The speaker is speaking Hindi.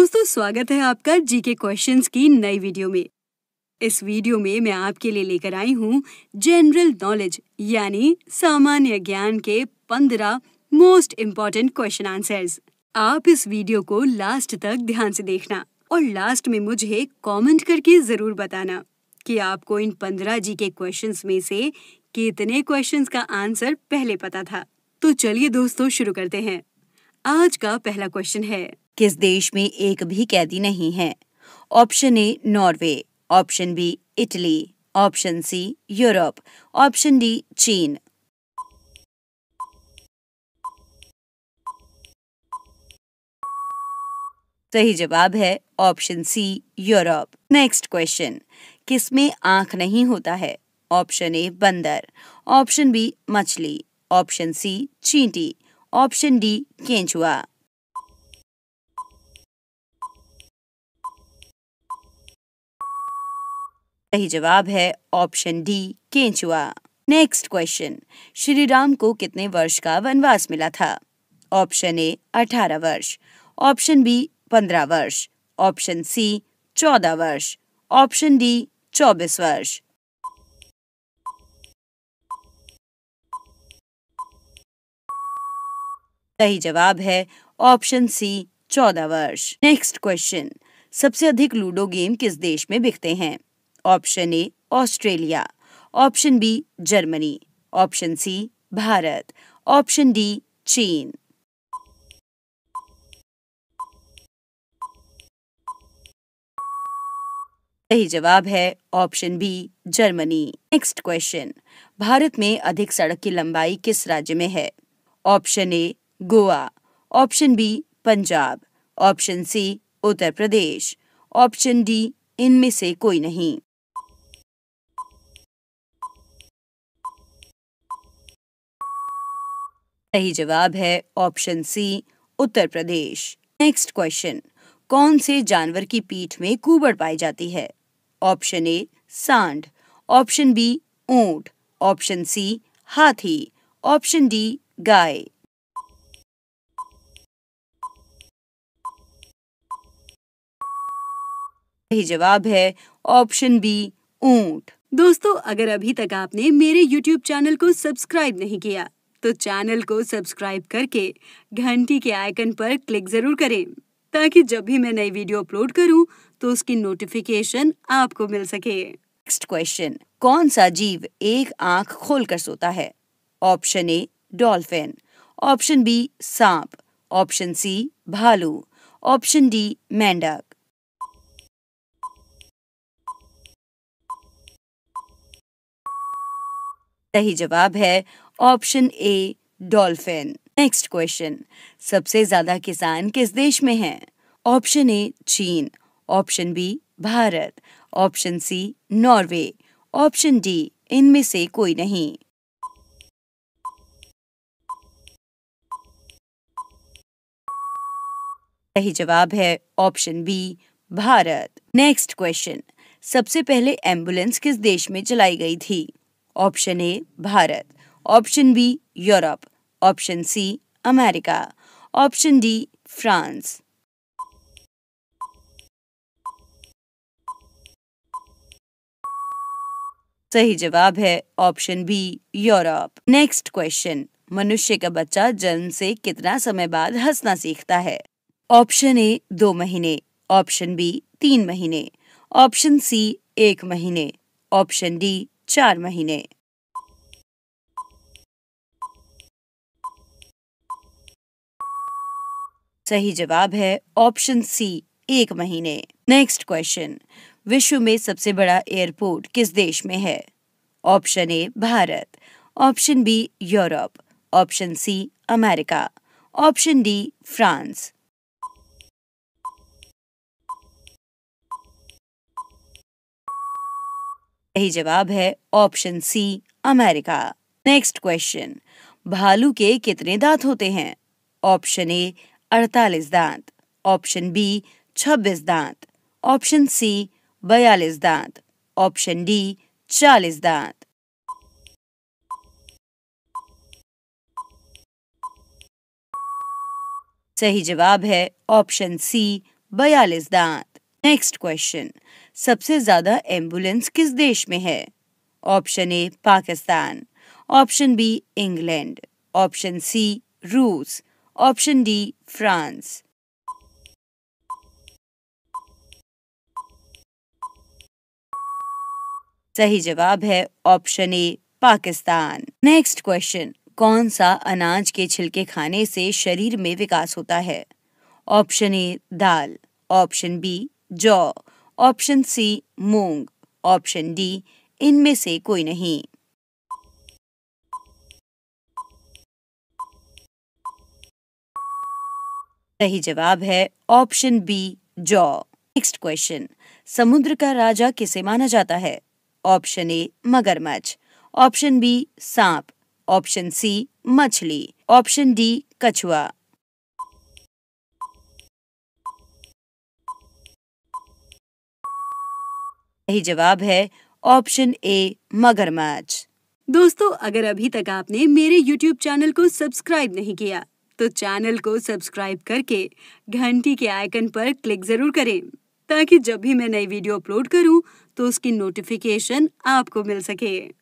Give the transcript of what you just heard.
दोस्तों स्वागत है आपका जीके क्वेश्चंस की नई वीडियो में इस वीडियो में मैं आपके लिए लेकर आई हूँ जनरल नॉलेज यानी सामान्य ज्ञान के पंद्रह मोस्ट इम्पोर्टेंट क्वेश्चन आंसर्स आप इस वीडियो को लास्ट तक ध्यान से देखना और लास्ट में मुझे कमेंट करके जरूर बताना कि आपको इन पंद्रह जी के क्वेश्चन में से कितने क्वेश्चन का आंसर पहले पता था तो चलिए दोस्तों शुरू करते हैं आज का पहला क्वेश्चन है किस देश में एक भी कैदी नहीं है option A Norway option B Italy option C Europe option D चीन सही जवाब है option C Europe next question किसमें आंख नहीं होता है ऑप्शन ए बंदर ऑप्शन बी मछली ऑप्शन सी चींटी ऑप्शन डी केंचुआ सही जवाब है ऑप्शन डी केंचुआ नेक्स्ट क्वेश्चन श्री राम को कितने वर्ष का वनवास मिला था ऑप्शन ए अठारह वर्ष ऑप्शन बी पंद्रह वर्ष ऑप्शन सी चौदह वर्ष ऑप्शन डी चौबीस वर्ष सही जवाब है ऑप्शन सी चौदह वर्ष नेक्स्ट क्वेश्चन सबसे अधिक लूडो गेम किस देश में बिकते हैं option A Australia option B Germany option C Bharat option D चीन सही जवाब है option B Germany next question Bharat में अधिक सड़क की लंबाई किस राज्य में है option A Goa option B Punjab option C Uttar Pradesh option D इनमें से कोई नहीं सही जवाब है option C Uttar Pradesh next question कौन से जानवर की पीठ में कुबड़ पाई जाती है ऑप्शन ए सांड ऑप्शन बी ऊंट ऑप्शन सी हाथी ऑप्शन डी गाय सही जवाब है ऑप्शन बी ऊंट दोस्तों अगर अभी तक आपने मेरे YouTube चैनल को सब्सक्राइब नहीं किया तो चैनल को सब्सक्राइब करके घंटी के आइकन पर क्लिक जरूर करें ताकि जब भी मैं नई वीडियो अपलोड करूं तो उसकी नोटिफिकेशन आपको मिल सके नेक्स्ट क्वेश्चन कौन सा जीव एक आंख खोलकर सोता है option A dolphin option B सांप ऑप्शन सी भालू ऑप्शन डी मेंढक सही जवाब है option A dolphin next question सबसे ज्यादा किसान किस देश में हैं? ऑप्शन ए चीन option B Bharat option C Norway option D इनमें से कोई नहीं सही जवाब है option B Bharat next question सबसे पहले एम्बुलेंस किस देश में चलाई गई थी option A Bharat option B Europe option C America option D France सही जवाब है option B Europe next question मनुष्य का बच्चा जन्म से कितना समय बाद हंसना सीखता है ऑप्शन ए दो महीने ऑप्शन बी तीन महीने ऑप्शन सी एक महीने ऑप्शन डी चार महीने सही जवाब है ऑप्शन सी एक महीने नेक्स्ट क्वेश्चन विश्व में सबसे बड़ा एयरपोर्ट किस देश में है option A Bharat option B Europe option C America option D France सही जवाब है option C America next question भालू के कितने दांत होते हैं ऑप्शन ए अड़तालीस दांत ऑप्शन बी छब्बीस दांत ऑप्शन सी बयालीस दांत ऑप्शन डी चालीस दांत सही जवाब है ऑप्शन सी बयालीस दांत नेक्स्ट क्वेश्चन सबसे ज्यादा एम्बुलेंस किस देश में है option A Pakistan option B England option C रूस ऑप्शन डी फ्रांस सही जवाब है option A Pakistan next question कौन सा अनाज के छिलके खाने से शरीर में विकास होता है ऑप्शन ए दाल ऑप्शन बी जौ ऑप्शन सी मूंग ऑप्शन डी इनमें से कोई नहीं सही जवाब है ऑप्शन बी जॉ नेक्स्ट क्वेश्चन समुद्र का राजा किसे माना जाता है ऑप्शन ए मगरमच्छ ऑप्शन बी सांप ऑप्शन सी मछली ऑप्शन डी कछुआ सही जवाब है ऑप्शन ए मगरमच्छ दोस्तों अगर अभी तक आपने मेरे YouTube चैनल को सब्सक्राइब नहीं किया तो चैनल को सब्सक्राइब करके घंटी के आइकन पर क्लिक जरूर करें ताकि जब भी मैं नई वीडियो अपलोड करूं तो उसकी नोटिफिकेशन आपको मिल सके